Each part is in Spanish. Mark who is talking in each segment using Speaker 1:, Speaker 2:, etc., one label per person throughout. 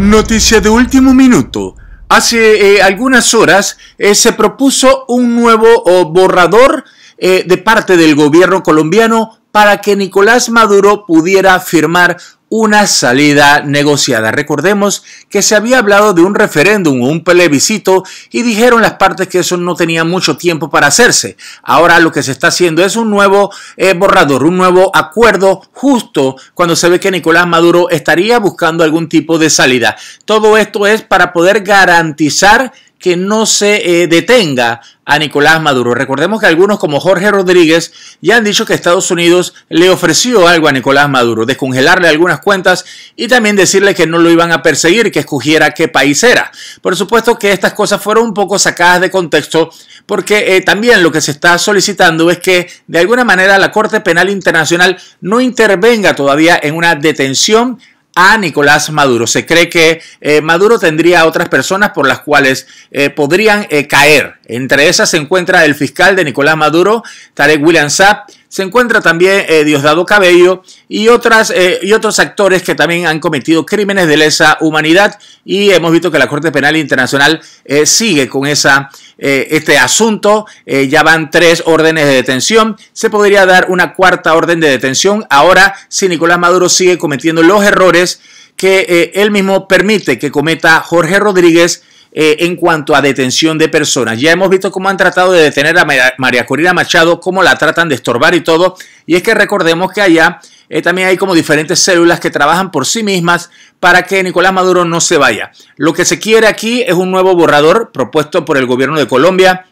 Speaker 1: Noticia de último minuto. Hace eh, algunas horas eh, se propuso un nuevo oh, borrador eh, de parte del gobierno colombiano para que Nicolás Maduro pudiera firmar una salida negociada. Recordemos que se había hablado de un referéndum o un plebiscito y dijeron las partes que eso no tenía mucho tiempo para hacerse. Ahora lo que se está haciendo es un nuevo eh, borrador, un nuevo acuerdo justo cuando se ve que Nicolás Maduro estaría buscando algún tipo de salida. Todo esto es para poder garantizar que no se eh, detenga a Nicolás Maduro. Recordemos que algunos como Jorge Rodríguez ya han dicho que Estados Unidos le ofreció algo a Nicolás Maduro, descongelarle algunas cuentas y también decirle que no lo iban a perseguir, que escogiera qué país era. Por supuesto que estas cosas fueron un poco sacadas de contexto porque eh, también lo que se está solicitando es que de alguna manera la Corte Penal Internacional no intervenga todavía en una detención a Nicolás Maduro. Se cree que eh, Maduro tendría otras personas por las cuales eh, podrían eh, caer. Entre esas se encuentra el fiscal de Nicolás Maduro, Tarek William Saab, se encuentra también eh, Diosdado Cabello y, otras, eh, y otros actores que también han cometido crímenes de lesa humanidad y hemos visto que la Corte Penal Internacional eh, sigue con esa, este asunto. ya van tres órdenes de detención. Se podría dar una cuarta orden de detención ahora si Nicolás Maduro sigue cometiendo los errores que él mismo permite que cometa Jorge Rodríguez eh, en cuanto a detención de personas. Ya hemos visto cómo han tratado de detener a María Corina Machado, cómo la tratan de estorbar y todo. Y es que recordemos que allá eh, también hay como diferentes células que trabajan por sí mismas para que Nicolás Maduro no se vaya. Lo que se quiere aquí es un nuevo borrador propuesto por el gobierno de Colombia,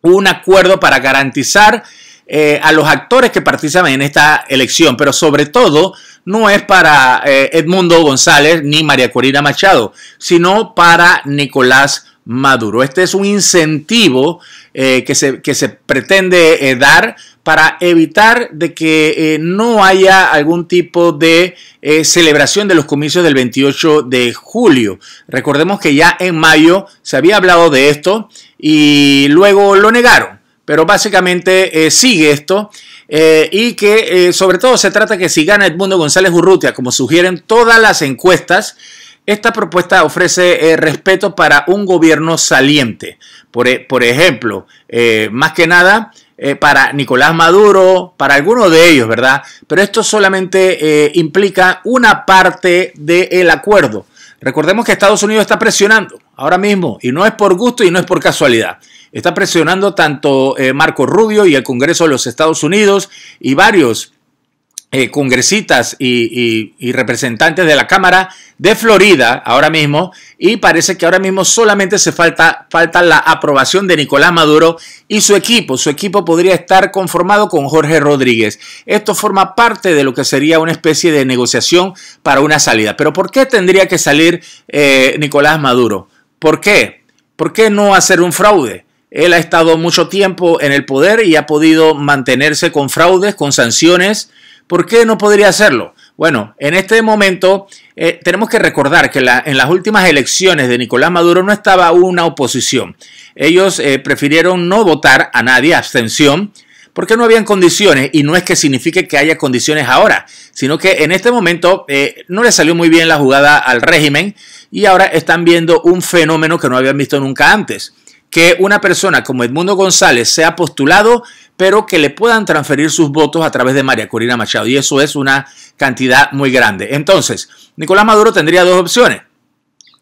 Speaker 1: un acuerdo para garantizar eh, a los actores que participan en esta elección, pero sobre todo no es para eh, Edmundo González ni María Corina Machado, sino para Nicolás Maduro. Este es un incentivo eh, que, se, se, pretende dar para evitar de que no haya algún tipo de celebración de los comicios del 28 de julio. Recordemos que ya en mayo se había hablado de esto y luego lo negaron pero básicamente eh, sigue esto eh, y que eh, sobre todo se trata que si gana Edmundo González Urrutia, como sugieren todas las encuestas, esta propuesta ofrece respeto para un gobierno saliente. Por, e, ejemplo, más que nada para Nicolás Maduro, para alguno de ellos, ¿verdad? Pero esto solamente implica una parte del acuerdo. Recordemos que Estados Unidos está presionando ahora mismo, y no es por gusto y no es por casualidad. Está presionando tanto eh, Marco Rubio y el Congreso de los Estados Unidos y varios eh, congresistas y, representantes de la Cámara de Florida ahora mismo y parece que ahora mismo solamente se falta, falta la aprobación de Nicolás Maduro y su equipo. Su equipo podría estar conformado con Jorge Rodríguez. Esto forma parte de lo que sería una especie de negociación para una salida. Pero ¿por qué tendría que salir eh, Nicolás Maduro? ¿Por qué? ¿Por qué no hacer un fraude? Él ha estado mucho tiempo en el poder y ha podido mantenerse con fraudes, con sanciones, ¿Por qué no podría hacerlo? Bueno, en este momento eh, tenemos que recordar que en las últimas elecciones de Nicolás Maduro no estaba una oposición. Ellos eh, prefirieron no votar a nadie, abstención, porque no habían condiciones y no es que signifique que haya condiciones ahora, sino que en este momento eh, no le salió muy bien la jugada al régimen y ahora están viendo un fenómeno que no habían visto nunca antes que una persona como Edmundo González sea postulado, pero que le puedan transferir sus votos a través de María Corina Machado. Y eso es una cantidad muy grande. Entonces, Nicolás Maduro tendría dos opciones.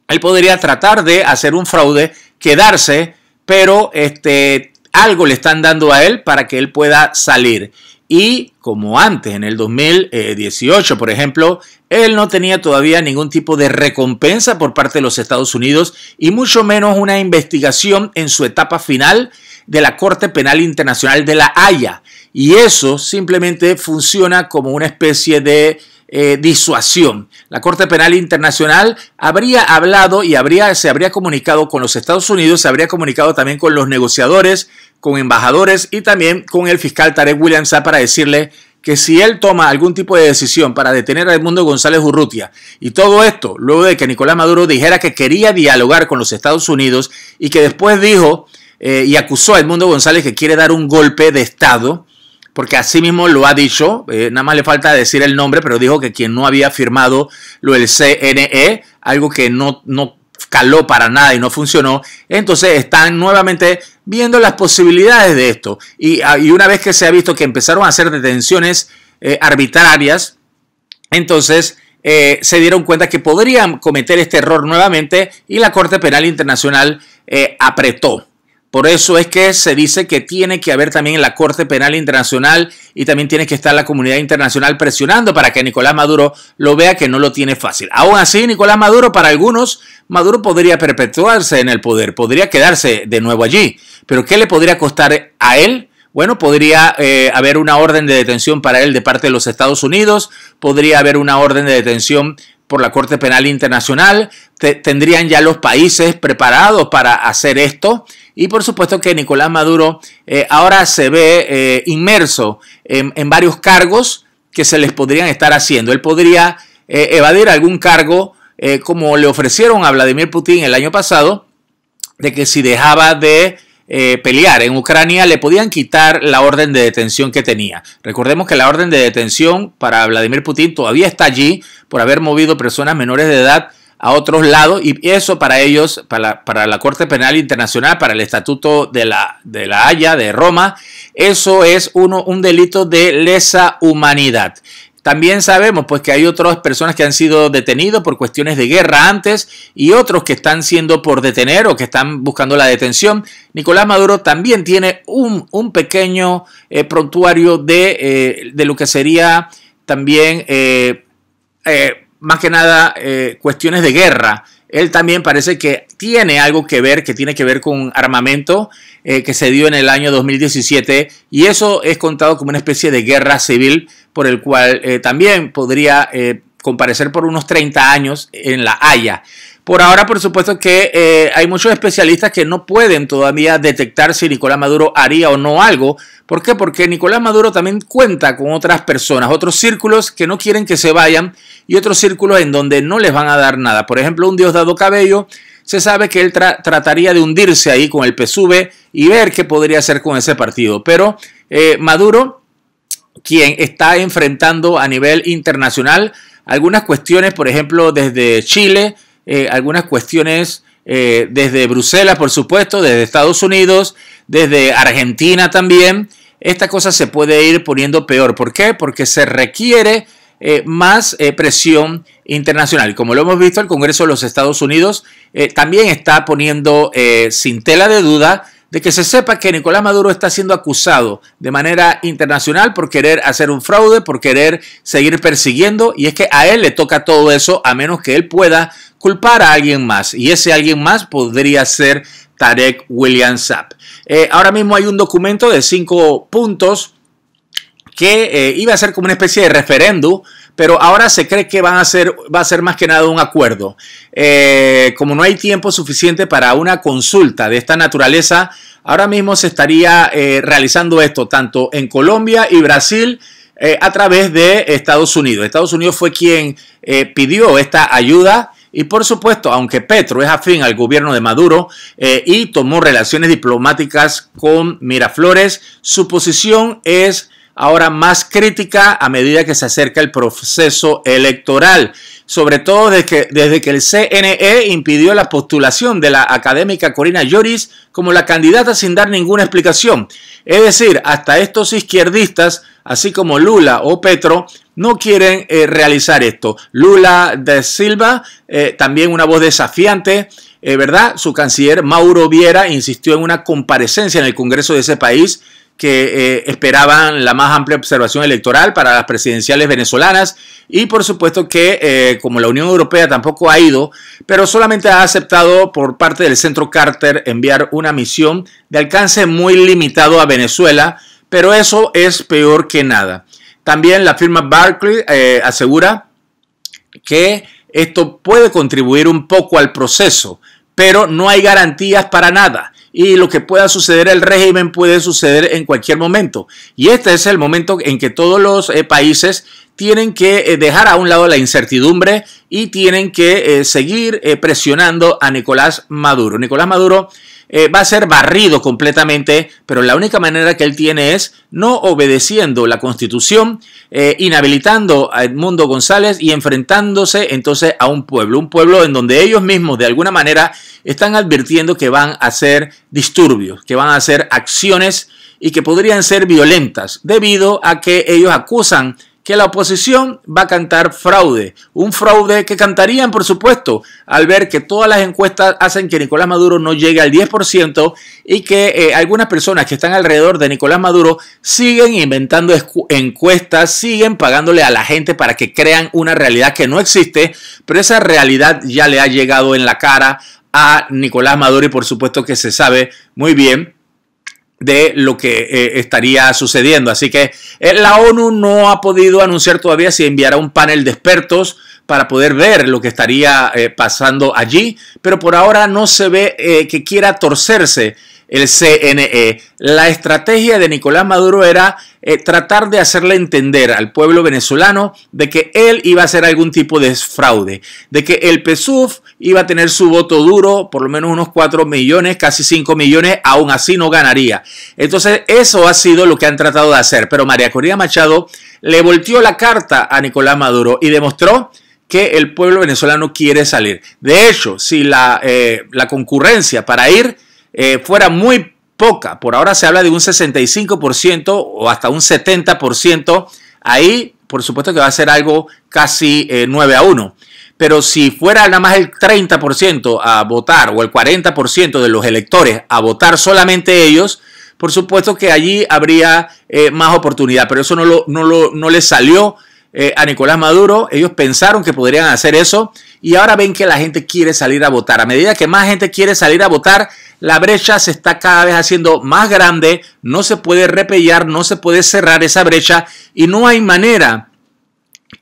Speaker 1: Él podría tratar de hacer un fraude, quedarse, pero este, algo le están dando a él para que él pueda salir. Y como antes, en el 2018, por ejemplo, él no tenía todavía ningún tipo de recompensa por parte de los Estados Unidos y mucho menos una investigación en su etapa final de la Corte Penal Internacional de la Haya. Y eso simplemente funciona como una especie de eh, disuasión. La Corte Penal Internacional habría hablado y habría, se habría comunicado con los Estados Unidos, se habría comunicado también con los negociadores, con embajadores y también con el fiscal Tarek Williams para decirle que si él toma algún tipo de decisión para detener a Edmundo González Urrutia, y todo esto luego de que Nicolás Maduro dijera que quería dialogar con los Estados Unidos y que después dijo eh, y acusó a Edmundo González que quiere dar un golpe de Estado, porque así mismo lo ha dicho, eh, nada más le falta decir el nombre, pero dijo que quien no había firmado lo del CNE, algo que no, no caló para nada y no funcionó, entonces están nuevamente viendo las posibilidades de esto. Y, ah, y una vez que se ha visto que empezaron a hacer detenciones eh, arbitrarias, entonces eh, se dieron cuenta que podrían cometer este error nuevamente y la Corte Penal Internacional apretó. Por eso es que se dice que tiene que haber también la Corte Penal Internacional y también tiene que estar la comunidad internacional presionando para que Nicolás Maduro lo vea que no lo tiene fácil. Aún así, Nicolás Maduro, para algunos, Maduro podría perpetuarse en el poder, podría quedarse de nuevo allí. Pero ¿qué le podría costar a él? bueno, podría eh, haber una orden de detención para él de parte de los Estados Unidos, podría haber una orden de detención por la Corte Penal Internacional, tendrían ya los países preparados para hacer esto. Y por supuesto que Nicolás Maduro eh, ahora se ve eh, inmerso en, varios cargos que se les podrían estar haciendo. Él podría eh, evadir algún cargo como le ofrecieron a Vladimir Putin el año pasado, de que si dejaba de eh, pelear en Ucrania, le podían quitar la orden de detención que tenía. Recordemos que la orden de detención para Vladimir Putin todavía está allí por haber movido personas menores de edad a otros lados y eso para ellos, para la, para la Corte Penal Internacional, para el Estatuto de la, de la Haya, de Roma, eso es uno, un delito de lesa humanidad. También sabemos pues que hay otras personas que han sido detenidas por cuestiones de guerra antes y otros que están siendo por detener o que están buscando la detención. Nicolás Maduro también tiene un, pequeño eh, prontuario eh, de, lo que sería también eh, más que nada cuestiones de guerra. Él también parece que tiene algo que ver, que tiene que ver con armamento que se dio en el año 2017 y eso es contado como una especie de guerra civil por el cual eh, también podría eh, comparecer por unos 30 años en La Haya. Por ahora, por supuesto que eh, hay muchos especialistas que no pueden todavía detectar si Nicolás Maduro haría o no algo. ¿Por qué? Porque Nicolás Maduro también cuenta con otras personas, otros círculos que no quieren que se vayan y otros círculos en donde no les van a dar nada. Por ejemplo, un Diosdado Cabello, se sabe que él trataría de hundirse ahí con el PSUV y ver qué podría hacer con ese partido. Pero Maduro quien está enfrentando a nivel internacional algunas cuestiones, por ejemplo, desde Chile, eh, algunas cuestiones eh, desde Bruselas, por supuesto, desde Estados Unidos, desde Argentina también. Esta cosa se puede ir poniendo peor. ¿Por qué? Porque se requiere eh, más presión internacional. Como lo hemos visto, el Congreso de los Estados Unidos también está poniendo sin tela de duda de que se sepa que Nicolás Maduro está siendo acusado de manera internacional por querer hacer un fraude, por querer seguir persiguiendo, y es que a él le toca todo eso a menos que él pueda culpar a alguien más, y ese alguien más podría ser Tarek William Saab. Eh, ahora mismo hay un documento de cinco puntos que eh, iba a ser como una especie de referéndum pero ahora se cree que va a ser más que nada un acuerdo. Eh, como no hay tiempo suficiente para una consulta de esta naturaleza, ahora mismo se estaría eh, realizando esto tanto en Colombia y Brasil. Eh, a través de Estados Unidos. Estados Unidos fue quien pidió esta ayuda y por supuesto, aunque Petro es afín al gobierno de Maduro y tomó relaciones diplomáticas con Miraflores, su posición es ahora más crítica a medida que se acerca el proceso electoral, sobre todo desde que, el CNE impidió la postulación de la académica Corina Lloris como la candidata sin dar ninguna explicación. Es decir, hasta estos izquierdistas, así como Lula o Petro, no quieren eh, realizar esto. Lula de Silva, eh, también una voz desafiante, eh, ¿verdad? Su canciller Mauro Viera insistió en una comparecencia en el Congreso de ese país que eh, esperaban la más amplia observación electoral para las presidenciales venezolanas y por supuesto que eh, como la Unión Europea tampoco ha ido, pero solamente ha aceptado por parte del Centro Carter enviar una misión de alcance muy limitado a Venezuela, pero eso es peor que nada. También la firma Barclay eh, asegura que esto puede contribuir un poco al proceso, pero no hay garantías para nada y lo que pueda suceder el régimen puede suceder en cualquier momento. Y este es el momento en que todos los eh, países tienen que eh, dejar a un lado la incertidumbre y tienen que eh, seguir presionando a Nicolás Maduro. Nicolás Maduro eh, va a ser barrido completamente, pero la única manera que él tiene es no obedeciendo la constitución, eh, inhabilitando a Edmundo González y enfrentándose entonces a un pueblo, un pueblo en donde ellos mismos de alguna manera están advirtiendo que van a hacer disturbios, que van a hacer acciones y que podrían ser violentas, debido a que ellos acusan que la oposición va a cantar fraude. Un fraude que cantarían, por supuesto, al ver que todas las encuestas hacen que Nicolás Maduro no llegue al 10% y que eh, algunas personas que están alrededor de Nicolás Maduro siguen inventando encuestas, siguen pagándole a la gente para que crean una realidad que no existe, pero esa realidad ya le ha llegado en la cara a Nicolás Maduro y por supuesto que se sabe muy bien de lo que eh, estaría sucediendo. Así que eh, la ONU no ha podido anunciar todavía si enviará un panel de expertos para poder ver lo que estaría eh, pasando allí, pero por ahora no se ve que quiera torcerse el CNE. La estrategia de Nicolás Maduro era eh, tratar de hacerle entender al pueblo venezolano de que él iba a hacer algún tipo de fraude, de que el PSUV iba a tener su voto duro, por lo menos unos 4 millones, casi 5 millones, aún así no ganaría. Entonces eso ha sido lo que han tratado de hacer, pero María Corina Machado le volteó la carta a Nicolás Maduro y demostró que el pueblo venezolano quiere salir. De hecho, si la, eh, la concurrencia para ir eh, fuera muy poca. Por ahora se habla de un 65% o hasta un 70%. Ahí, por supuesto que va a ser algo casi 9 eh, a 1. Pero si fuera nada más el 30% a votar o el 40% de los electores a votar solamente ellos, por supuesto que allí habría eh, más oportunidad. Pero eso no, lo, no, no le salió eh, a Nicolás Maduro, ellos pensaron que podrían hacer eso y ahora ven que la gente quiere salir a votar. A medida que más gente quiere salir a votar, la brecha se está cada vez haciendo más grande, no se puede repellar, no se puede cerrar esa brecha y no hay manera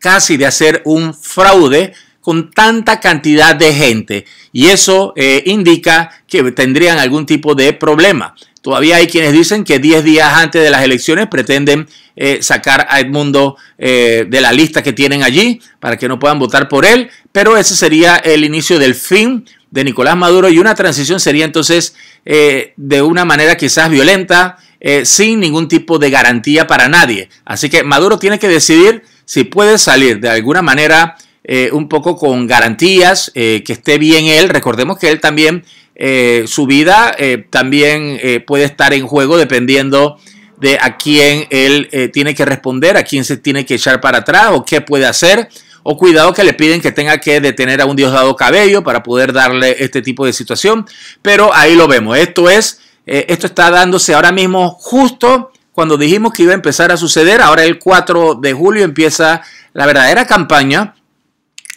Speaker 1: casi de hacer un fraude con tanta cantidad de gente y eso eh, indica que tendrían algún tipo de problema. Todavía hay quienes dicen que 10 días antes de las elecciones pretenden eh, sacar a Edmundo eh, de la lista que tienen allí para que no puedan votar por él, pero ese sería el inicio del fin de Nicolás Maduro y una transición sería entonces de una manera quizás violenta, sin ningún tipo de garantía para nadie. Así que Maduro tiene que decidir si puede salir de alguna manera eh, un poco con garantías, eh, que esté bien él. Recordemos que él también, eh, su vida también puede estar en juego dependiendo de a quién él tiene que responder, a quién se tiene que echar para atrás o qué puede hacer. O cuidado que le piden que tenga que detener a un Dios dado Cabello para poder darle este tipo de situación. Pero ahí lo vemos. Esto es, esto está dándose ahora mismo justo cuando dijimos que iba a empezar a suceder. Ahora el 4 de julio empieza la verdadera campaña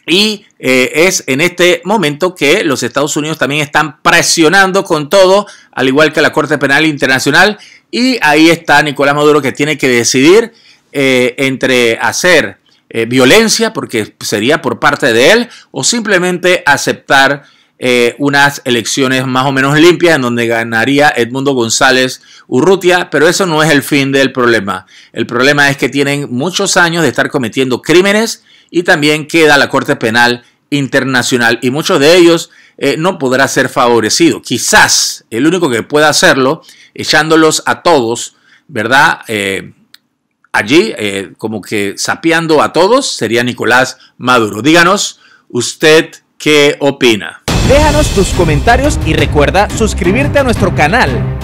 Speaker 1: y eh, es en este momento que los Estados Unidos también están presionando con todo, al igual que la Corte Penal Internacional. Y ahí está Nicolás Maduro que tiene que decidir eh, entre hacer eh, violencia, porque sería por parte de él, o simplemente aceptar unas elecciones más o menos limpias en donde ganaría Edmundo González Urrutia, pero eso no es el fin del problema. El problema es que tienen muchos años de estar cometiendo crímenes y también queda la Corte Penal Internacional y muchos de ellos eh, no podrá ser favorecido. Quizás el único que pueda hacerlo, echándolos a todos, ¿verdad? Eh, allí, eh, como que sapeando a todos, sería Nicolás Maduro. Díganos, ¿usted qué opina? Déjanos tus comentarios y recuerda suscribirte a nuestro canal.